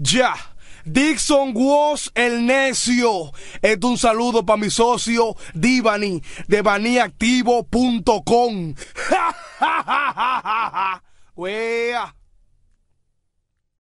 Ya. Dixon Was el necio. Es un saludo para mi socio Divani de baniactivo.com. ¡Ja, ja, ja, ja, ja